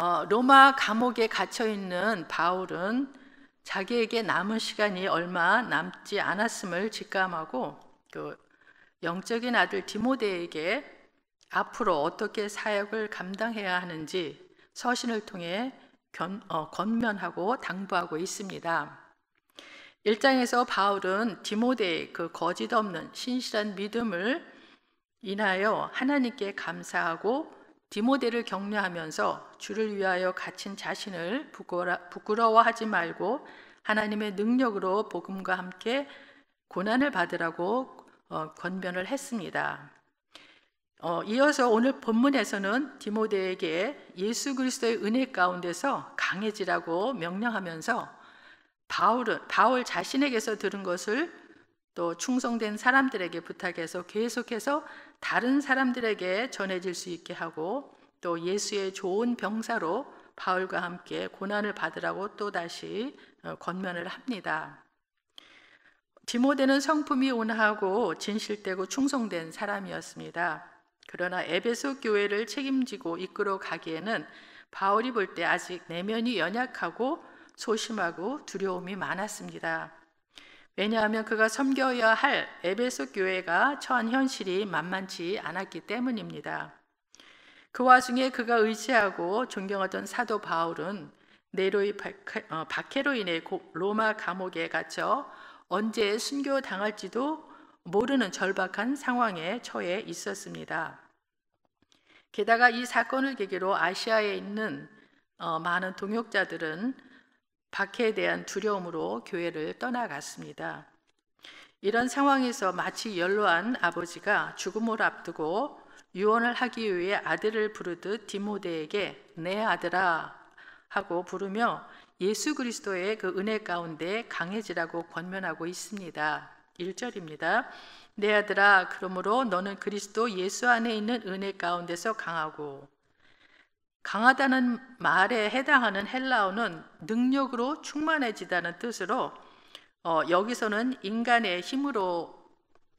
어, 로마 감옥에 갇혀 있는 바울은 자기에게 남은 시간이 얼마 남지 않았음을 직감하고 그 영적인 아들 디모데에게 앞으로 어떻게 사역을 감당해야 하는지 서신을 통해 견, 어, 권면하고 당부하고 있습니다. 1장에서 바울은 디모데의 그 거짓 없는 신실한 믿음을 인하여 하나님께 감사하고 디모데를 격려하면서 주를 위하여 갇힌 자신을 부끄러워하지 말고 하나님의 능력으로 복음과 함께 고난을 받으라고 어, 권면을 했습니다. 어, 이어서 오늘 본문에서는 디모데에게 예수 그리스도의 은혜 가운데서 강해지라고 명령하면서 바울은 바울 자신에게서 들은 것을 또 충성된 사람들에게 부탁해서 계속해서 다른 사람들에게 전해질 수 있게 하고 또 예수의 좋은 병사로 바울과 함께 고난을 받으라고 또 다시 어, 권면을 합니다. 디모데는 성품이 온화하고 진실되고 충성된 사람이었습니다. 그러나 에베소 교회를 책임지고 이끌어 가기에는 바울이 볼 때 아직 내면이 연약하고 소심하고 두려움이 많았습니다. 왜냐하면 그가 섬겨야 할 에베소 교회가 처한 현실이 만만치 않았기 때문입니다. 그 와중에 그가 의지하고 존경하던 사도 바울은 네로의 박해로 인해 로마 감옥에 갇혀 언제 순교 당할지도 모르는 절박한 상황에 처해 있었습니다. 게다가 이 사건을 계기로 아시아에 있는 어, 많은 동역자들은 박해에 대한 두려움으로 교회를 떠나갔습니다. 이런 상황에서 마치 연로한 아버지가 죽음을 앞두고 유언을 하기 위해 아들을 부르듯 디모데에게 내 아들아 하고 부르며 예수 그리스도의 그 은혜 가운데 강해지라고 권면하고 있습니다. 1절입니다. 내 아들아 그러므로 너는 그리스도 예수 안에 있는 은혜 가운데서 강하고 강하다는 말에 해당하는 헬라어는 능력으로 충만해지다는 뜻으로 어, 여기서는 인간의 힘으로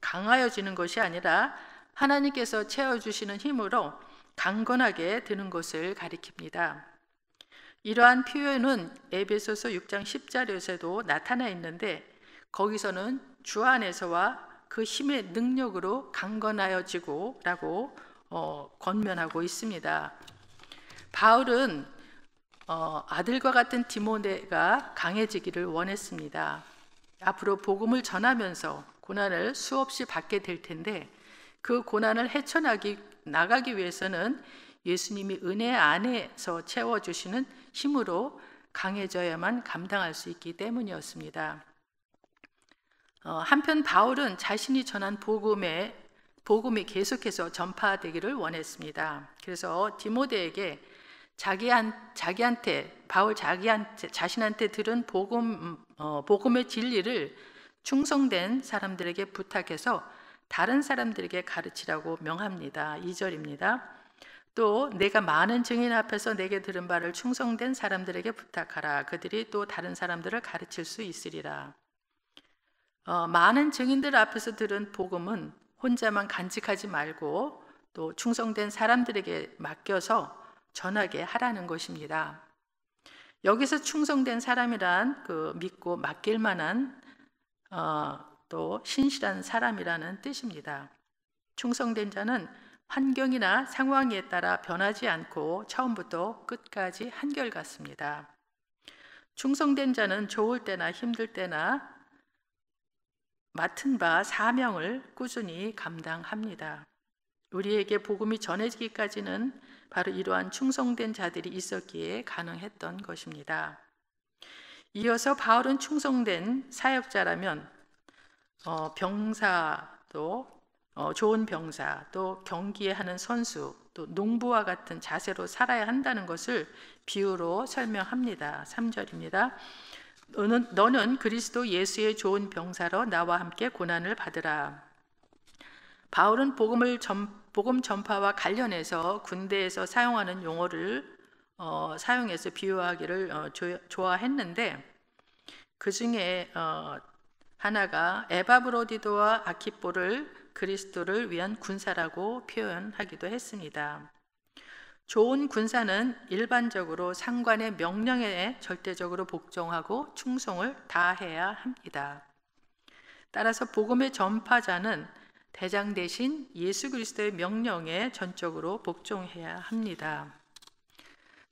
강하여지는 것이 아니라 하나님께서 채워주시는 힘으로 강건하게 되는 것을 가리킵니다. 이러한 표현은 에베소서 6장 10절에서도 나타나 있는데 거기서는 주 안에서와 그 힘의 능력으로 강건하여지고 라고 어, 권면하고 있습니다. 바울은 어, 아들과 같은 디모데가 강해지기를 원했습니다. 앞으로 복음을 전하면서 고난을 수없이 받게 될 텐데 그 고난을 헤쳐나기 나가기 위해서는 예수님이 은혜 안에서 채워 주시는 힘으로 강해져야만 감당할 수 있기 때문이었습니다. 어, 한편 바울은 자신이 전한 복음에 복음이 계속해서 전파되기를 원했습니다. 그래서 디모데에게 자기한, 자기한테 바울 자기한테 자신한테 들은 복음 어, 복음의 진리를 충성된 사람들에게 부탁해서 다른 사람들에게 가르치라고 명합니다. 2절입니다. 또 내가 많은 증인 앞에서 내게 들은 바를 충성된 사람들에게 부탁하라. 그들이 또 다른 사람들을 가르칠 수 있으리라. 어, 많은 증인들 앞에서 들은 복음은 혼자만 간직하지 말고 또 충성된 사람들에게 맡겨서 전하게 하라는 것입니다. 여기서 충성된 사람이란 그 믿고 맡길 만한 어, 또 신실한 사람이라는 뜻입니다. 충성된 자는 환경이나 상황에 따라 변하지 않고 처음부터 끝까지 한결같습니다. 충성된 자는 좋을 때나 힘들 때나 맡은 바 사명을 꾸준히 감당합니다. 우리에게 복음이 전해지기까지는 바로 이러한 충성된 자들이 있었기에 가능했던 것입니다. 이어서 바울은 충성된 사역자라면 어, 병사도 어, 좋은 병사 또 경기에 하는 선수 또 농부와 같은 자세로 살아야 한다는 것을 비유로 설명합니다. 3절입니다. 너는, 너는 그리스도 예수의 좋은 병사로 나와 함께 고난을 받으라. 바울은 복음을 전 복음 전파와 관련해서 군대에서 사용하는 용어를 어, 사용해서 비유하기를 어, 조, 좋아했는데 그 중에 어, 하나가 에바브로디도와 아키보를 그리스도를 위한 군사라고 표현하기도 했습니다. 좋은 군사는 일반적으로 상관의 명령에 절대적으로 복종하고 충성을 다해야 합니다. 따라서 복음의 전파자는 대장 대신 예수 그리스도의 명령에 전적으로 복종해야 합니다.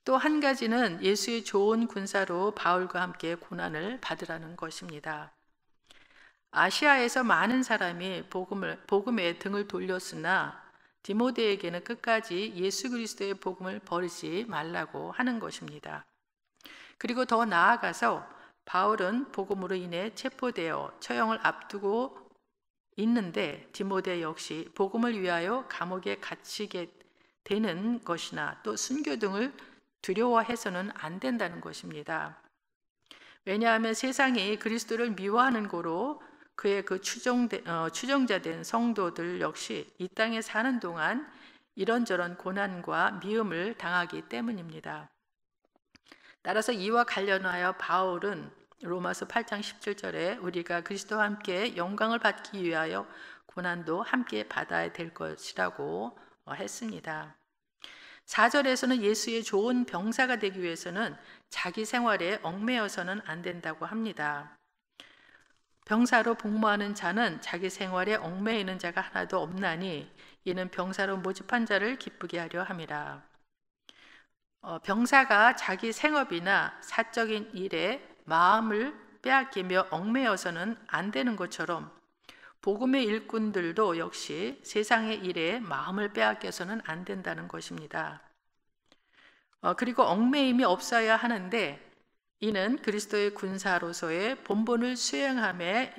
또 한 가지는 예수의 좋은 군사로 바울과 함께 고난을 받으라는 것입니다. 아시아에서 많은 사람이 복음을, 복음에 등을 돌렸으나 디모데에게는 끝까지 예수 그리스도의 복음을 버리지 말라고 하는 것입니다. 그리고 더 나아가서 바울은 복음으로 인해 체포되어 처형을 앞두고 있는데 디모데 역시 복음을 위하여 감옥에 갇히게 되는 것이나 또 순교 등을 두려워해서는 안 된다는 것입니다. 왜냐하면 세상이 그리스도를 미워하는 고로 그의 그 추정되, 어, 추정자된 성도들 역시 이 땅에 사는 동안 이런저런 고난과 미움을 당하기 때문입니다. 따라서 이와 관련하여 바울은 로마서 8장 17절에 우리가 그리스도와 함께 영광을 받기 위하여 고난도 함께 받아야 될 것이라고 했습니다. 4절에서는 예수의 좋은 병사가 되기 위해서는 자기 생활에 얽매여서는 안 된다고 합니다. 병사로 복무하는 자는 자기 생활에 얽매이는 자가 하나도 없나니 이는 병사로 모집한 자를 기쁘게 하려 함이라. 어, 병사가 자기 생업이나 사적인 일에 마음을 빼앗기며 얽매여서는 안 되는 것처럼 복음의 일꾼들도 역시 세상의 일에 마음을 빼앗겨서는 안 된다는 것입니다. 어, 그리고 얽매임이 없어야 하는데 이는 그리스도의 군사로서의 본분을 수행함에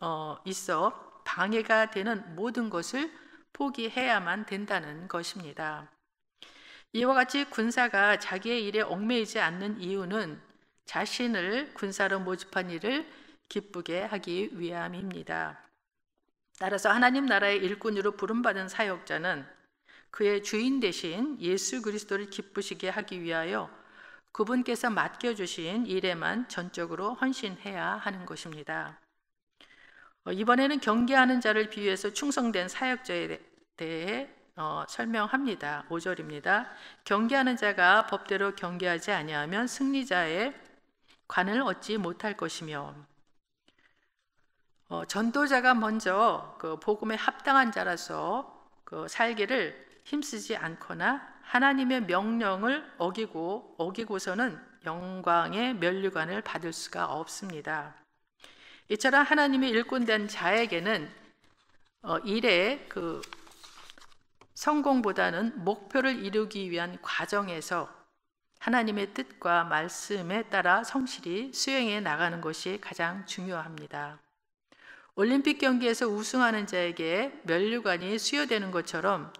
어, 있어 방해가 되는 모든 것을 포기해야만 된다는 것입니다. 이와 같이 군사가 자기의 일에 얽매이지 않는 이유는 자신을 군사로 모집한 일을 기쁘게 하기 위함입니다. 따라서 하나님 나라의 일꾼으로 부름받은 사역자는 그의 주인 대신 예수 그리스도를 기쁘시게 하기 위하여 그분께서 맡겨주신 일에만 전적으로 헌신해야 하는 것입니다. 어, 이번에는 경계하는 자를 비유해서 충성된 사역자에 대해 어, 설명합니다. 5절입니다. 경계하는 자가 법대로 경계하지 아니하면 승리자의 관을 얻지 못할 것이며 어, 전도자가 먼저 그 복음에 합당한 자라서 그 살기를 힘쓰지 않거나 하나님의 명령을 어기고 어기고서는 영광의 면류관을 받을 수가 없습니다. 이처럼 하나님의 일꾼된 자에게는 어, 일의 그 성공보다는 목표를 이루기 위한 과정에서 하나님의 뜻과 말씀에 따라 성실히 수행해 나가는 것이 가장 중요합니다. 올림픽 경기에서 우승하는 자에게 면류관이 수여되는 것처럼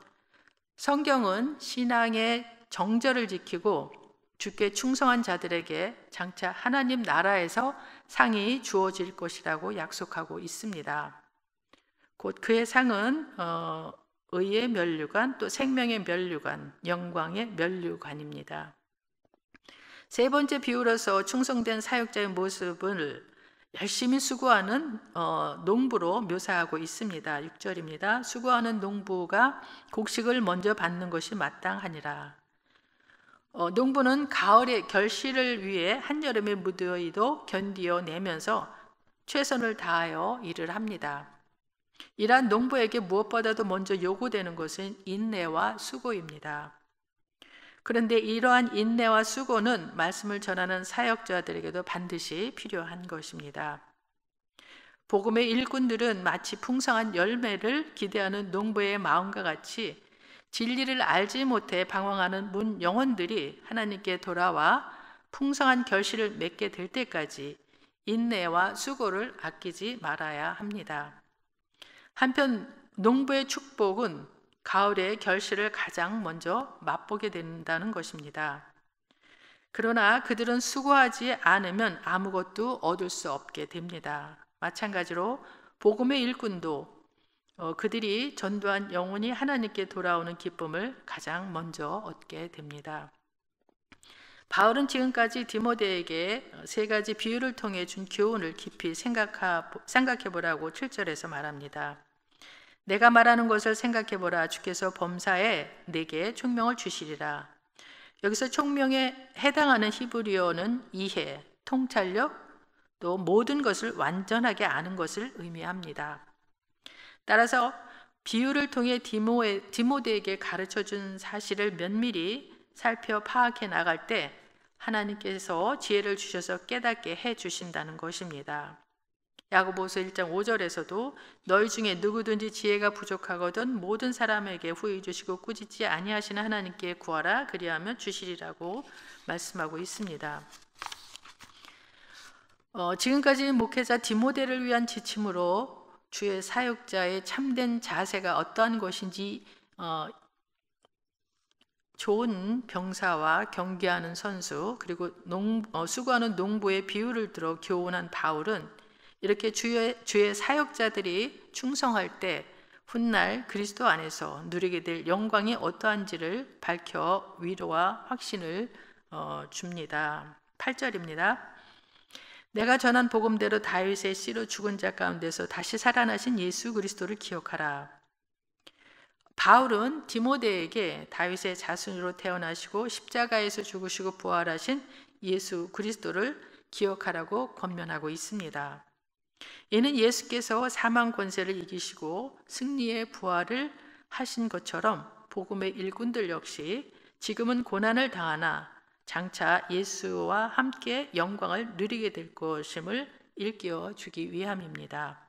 성경은 신앙의 정절을 지키고 주께 충성한 자들에게 장차 하나님 나라에서 상이 주어질 것이라고 약속하고 있습니다. 곧 그의 상은 어, 의의 면류관 또 생명의 면류관, 영광의 면류관입니다. 세 번째 비유로서 충성된 사역자의 모습을 열심히 수고하는 어, 농부로 묘사하고 있습니다. 6절입니다. 수고하는 농부가 곡식을 먼저 받는 것이 마땅하니라. 어, 농부는 가을의 결실을 위해 한여름의 무더위도 견디어내면서 최선을 다하여 일을 합니다. 이란 농부에게 무엇보다도 먼저 요구되는 것은 인내와 수고입니다. 그런데 이러한 인내와 수고는 말씀을 전하는 사역자들에게도 반드시 필요한 것입니다. 복음의 일꾼들은 마치 풍성한 열매를 기대하는 농부의 마음과 같이 진리를 알지 못해 방황하는 문 영혼들이 하나님께 돌아와 풍성한 결실을 맺게 될 때까지 인내와 수고를 아끼지 말아야 합니다. 한편 농부의 축복은 가을의 결실을 가장 먼저 맛보게 된다는 것입니다. 그러나 그들은 수고하지 않으면 아무것도 얻을 수 없게 됩니다. 마찬가지로 복음의 일꾼도 어, 그들이 전도한 영혼이 하나님께 돌아오는 기쁨을 가장 먼저 얻게 됩니다. 바울은 지금까지 디모데에게 세 가지 비유를 통해 준 교훈을 깊이 생각해 보라고 7절에서 말합니다. 내가 말하는 것을 생각해 보라 주께서 범사에 내게 총명을 주시리라. 여기서 총명에 해당하는 히브리어는 이해, 통찰력, 또 모든 것을 완전하게 아는 것을 의미합니다. 따라서 비유를 통해 디모에, 디모데에게 가르쳐 준 사실을 면밀히 살펴 파악해 나갈 때 하나님께서 지혜를 주셔서 깨닫게 해 주신다는 것입니다. 야고보서 1장 5절에서도 너희 중에 누구든지 지혜가 부족하거든 모든 사람에게 후히 주시고 꾸짖지 아니하시는 하나님께 구하라 그리하면 주시리라고 말씀하고 있습니다. 어, 지금까지 목회자 디모데를 위한 지침으로 주의 사역자의 참된 자세가 어떠한 것인지 어, 좋은 병사와 경기하는 선수 그리고 농, 어, 수고하는 농부의 비유를 들어 교훈한 바울은 이렇게 주의, 주의 사역자들이 충성할 때 훗날 그리스도 안에서 누리게 될 영광이 어떠한지를 밝혀 위로와 확신을 어, 줍니다. 8절입니다. 내가 전한 복음대로 다윗의 씨로 죽은 자 가운데서 다시 살아나신 예수 그리스도를 기억하라. 바울은 디모데에게 다윗의 자손으로 태어나시고 십자가에서 죽으시고 부활하신 예수 그리스도를 기억하라고 권면하고 있습니다. 이는 예수께서 사망 권세를 이기시고 승리의 부활을 하신 것처럼 복음의 일꾼들 역시 지금은 고난을 당하나 장차 예수와 함께 영광을 누리게 될 것임을 일깨워 주기 위함입니다.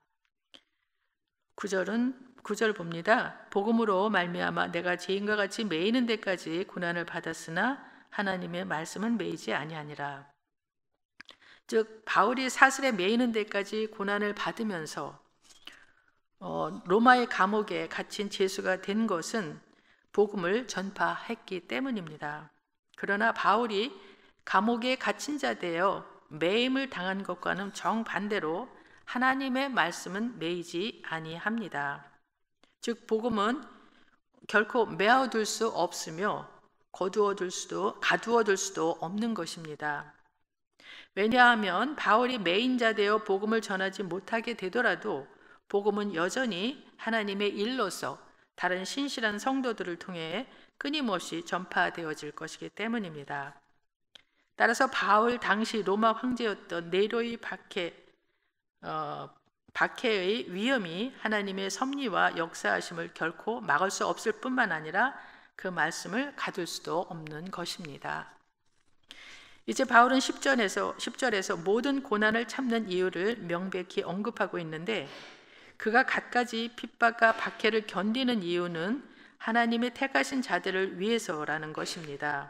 구절은 구절 봅니다. 복음으로 말미암아 내가 죄인과 같이 매이는 데까지 고난을 받았으나 하나님의 말씀은 매이지 아니하니라. 즉 바울이 사슬에 매이는 데까지 고난을 받으면서 어, 로마의 감옥에 갇힌 제수가 된 것은 복음을 전파했기 때문입니다. 그러나 바울이 감옥에 갇힌 자 되어 매임을 당한 것과는 정반대로 하나님의 말씀은 매이지 아니합니다. 즉 복음은 결코 매어둘 수 없으며 거두어둘 수도 가두어둘 수도 없는 것입니다. 왜냐하면 바울이 메인자 되어 복음을 전하지 못하게 되더라도 복음은 여전히 하나님의 일로서 다른 신실한 성도들을 통해 끊임없이 전파되어질 것이기 때문입니다. 따라서 바울 당시 로마 황제였던 네로의 박해, 어, 박해의 위험이 하나님의 섭리와 역사하심을 결코 막을 수 없을 뿐만 아니라 그 말씀을 가둘 수도 없는 것입니다. 이제 바울은 10절에서 10절에서 모든 고난을 참는 이유를 명백히 언급하고 있는데 그가 갖가지 핍박과 박해를 견디는 이유는 하나님의 택하신 자들을 위해서라는 것입니다.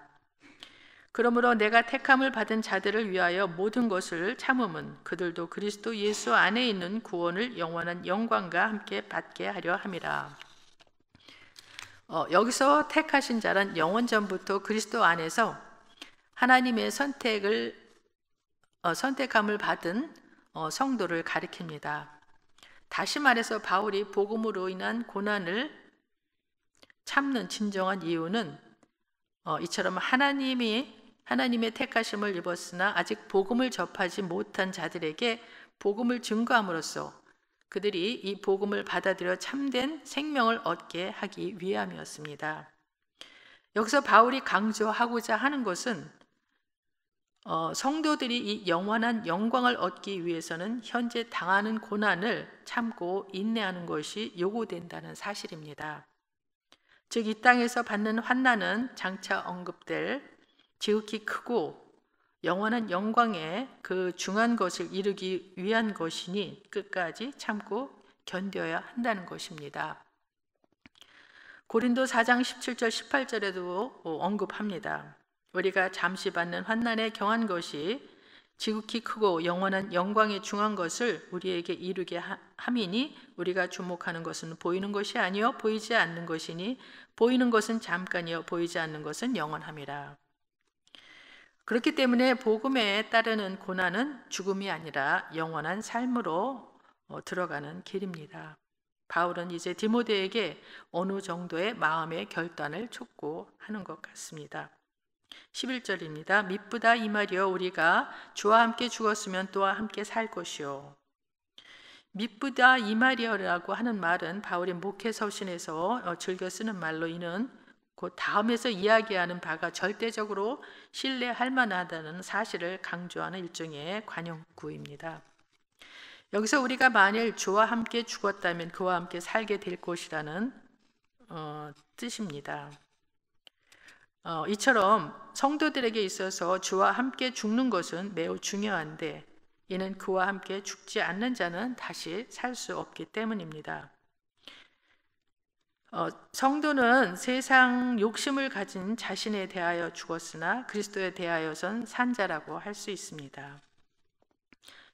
그러므로 내가 택함을 받은 자들을 위하여 모든 것을 참음은 그들도 그리스도 예수 안에 있는 구원을 영원한 영광과 함께 받게 하려 함이라. 어, 여기서 택하신 자란 영원 전부터 그리스도 안에서 하나님의 선택을 어, 선택함을 받은 어, 성도를 가리킵니다. 다시 말해서 바울이 복음으로 인한 고난을 참는 진정한 이유는 어, 이처럼 하나님이 하나님의 택하심을 입었으나 아직 복음을 접하지 못한 자들에게 복음을 증거함으로써 그들이 이 복음을 받아들여 참된 생명을 얻게 하기 위함이었습니다. 여기서 바울이 강조하고자 하는 것은 어, 성도들이 이 영원한 영광을 얻기 위해서는 현재 당하는 고난을 참고 인내하는 것이 요구된다는 사실입니다. 즉, 이 땅에서 받는 환난은 장차 언급될 지극히 크고 영원한 영광의 그 중한 것을 이루기 위한 것이니 끝까지 참고 견뎌야 한다는 것입니다. 고린도 4장 17절 18절에도 어, 언급합니다. 우리가 잠시 받는 환난에 경한 것이 지극히 크고 영원한 영광에 중한 것을 우리에게 이루게 함이니 우리가 주목하는 것은 보이는 것이 아니요 보이지 않는 것이니 보이는 것은 잠깐이요 보이지 않는 것은 영원함이라. 그렇기 때문에 복음에 따르는 고난은 죽음이 아니라 영원한 삶으로 어, 들어가는 길입니다. 바울은 이제 디모데에게 어느 정도의 마음의 결단을 촉구하는 것 같습니다. 11절입니다. 미쁘다 이 말이여 우리가 주와 함께 죽었으면 또한 함께 살 것이요. 미쁘다 이 말이여라고 하는 말은 바울의 목회 서신에서 어, 즐겨 쓰는 말로 이는 곧 다음에서 이야기하는 바가 절대적으로 신뢰할 만하다는 사실을 강조하는 일종의 관용구입니다. 여기서 우리가 만일 주와 함께 죽었다면 그와 함께 살게 될 것이라는 어, 뜻입니다. 어, 이처럼 성도들에게 있어서 주와 함께 죽는 것은 매우 중요한데 이는 그와 함께 죽지 않는 자는 다시 살 수 없기 때문입니다. 어, 성도는 세상 욕심을 가진 자신에 대하여 죽었으나 그리스도에 대하여선 산자라고 할 수 있습니다.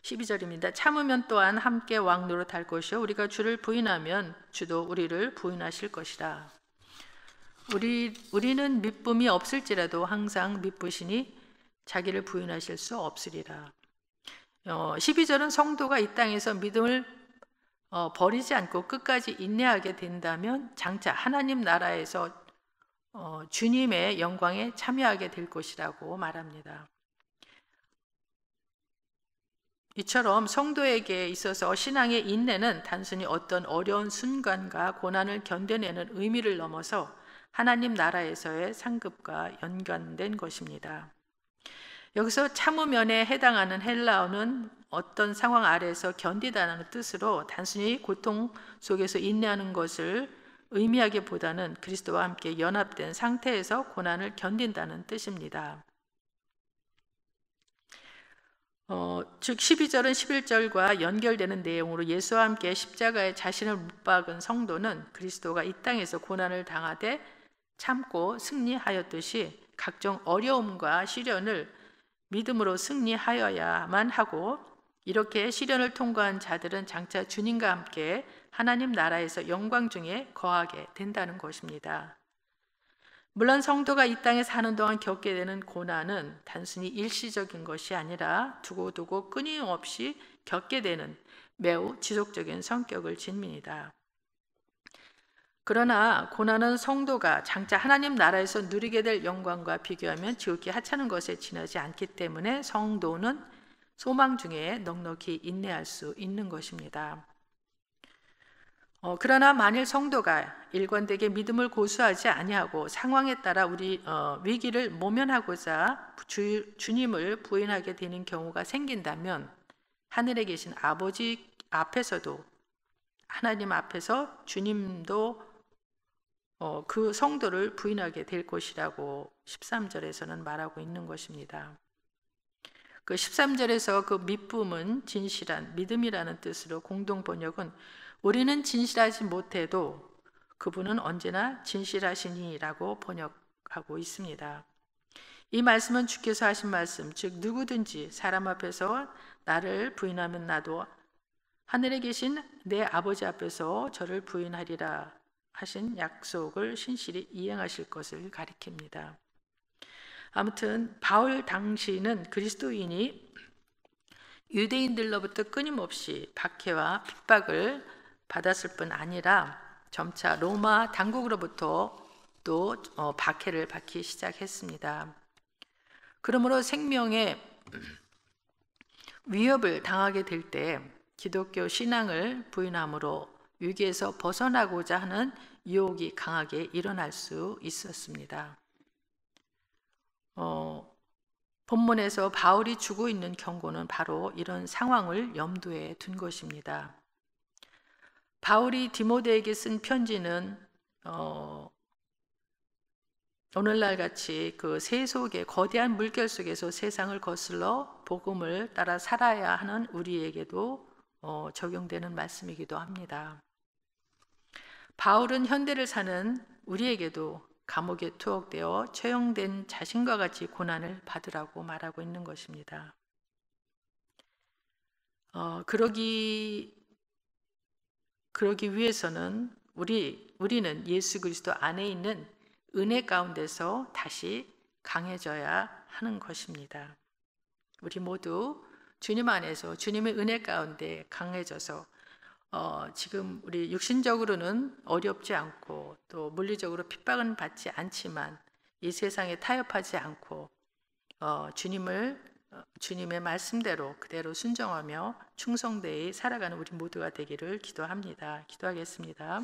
12절입니다. 참으면 또한 함께 왕노릇할 것이요 우리가 주를 부인하면 주도 우리를 부인하실 것이라. 우리 우리는 믿음이 없을지라도 항상 믿으시니 자기를 부인하실 수 없으리라. 어, 12절은 성도가 이 땅에서 믿음을 어, 버리지 않고 끝까지 인내하게 된다면 장차 하나님 나라에서 어, 주님의 영광에 참여하게 될 것이라고 말합니다. 이처럼 성도에게 있어서 신앙의 인내는 단순히 어떤 어려운 순간과 고난을 견뎌내는 의미를 넘어서 하나님 나라에서의 상급과 연관된 것입니다. 여기서 참으면에 해당하는 헬라어는 어떤 상황 아래에서 견디다는 뜻으로 단순히 고통 속에서 인내하는 것을 의미하기보다는 그리스도와 함께 연합된 상태에서 고난을 견딘다는 뜻입니다. 어, 즉 12절은 11절과 연결되는 내용으로 예수와 함께 십자가에 자신을 못 박은 성도는 그리스도가 이 땅에서 고난을 당하되 참고 승리하였듯이 각종 어려움과 시련을 믿음으로 승리하여야만 하고 이렇게 시련을 통과한 자들은 장차 주님과 함께 하나님 나라에서 영광 중에 거하게 된다는 것입니다. 물론 성도가 이 땅에 사는 동안 겪게 되는 고난은 단순히 일시적인 것이 아니라 두고두고 끊임없이 겪게 되는 매우 지속적인 성격을 지닙니다. 그러나 고난은 성도가 장차 하나님 나라에서 누리게 될 영광과 비교하면 지극히 하찮은 것에 지나지 않기 때문에 성도는 소망 중에 넉넉히 인내할 수 있는 것입니다. 어, 그러나 만일 성도가 일관되게 믿음을 고수하지 아니하고 상황에 따라 우리 어, 위기를 모면하고자 주, 주님을 부인하게 되는 경우가 생긴다면 하늘에 계신 아버지 앞에서도 하나님 앞에서 주님도 어, 그 성도를 부인하게 될 것이라고 13절에서는 말하고 있는 것입니다. 그 13절에서 그 믿음은 진실한 믿음이라는 뜻으로 공동 번역은 우리는 진실하지 못해도 그분은 언제나 진실하시니라고 번역하고 있습니다. 이 말씀은 주께서 하신 말씀, 즉 누구든지 사람 앞에서 나를 부인하면 나도 하늘에 계신 내 아버지 앞에서 저를 부인하리라 하신 약속을 신실히 이행하실 것을 가리킵니다. 아무튼 바울 당시는 그리스도인이 유대인들로부터 끊임없이 박해와 핍박을 받았을 뿐 아니라 점차 로마 당국으로부터 또 어, 박해를 받기 시작했습니다. 그러므로 생명의 위협을 당하게 될 때 기독교 신앙을 부인함으로 위기에서 벗어나고자 하는 유혹이 강하게 일어날 수 있었습니다. 어, 본문에서 바울이 주고 있는 경고는 바로 이런 상황을 염두에 둔 것입니다. 바울이 디모데에게 쓴 편지는 어, 오늘날 같이 그 세속의 거대한 물결 속에서 세상을 거슬러 복음을 따라 살아야 하는 우리에게도 어, 적용되는 말씀이기도 합니다. 바울은 현대를 사는 우리에게도 감옥에 투옥되어 처형된 자신과 같이 고난을 받으라고 말하고 있는 것입니다. 어, 그러기 그러기 위해서는 우리 우리는 예수 그리스도 안에 있는 은혜 가운데서 다시 강해져야 하는 것입니다. 우리 모두 주님 안에서 주님의 은혜 가운데 강해져서 어, 지금 우리 육신적으로는 어렵지 않고 또 물리적으로 핍박은 받지 않지만 이 세상에 타협하지 않고 어, 주님을 어, 주님의 말씀대로 그대로 순정하며 충성되이 살아가는 우리 모두가 되기를 기도합니다. 기도하겠습니다.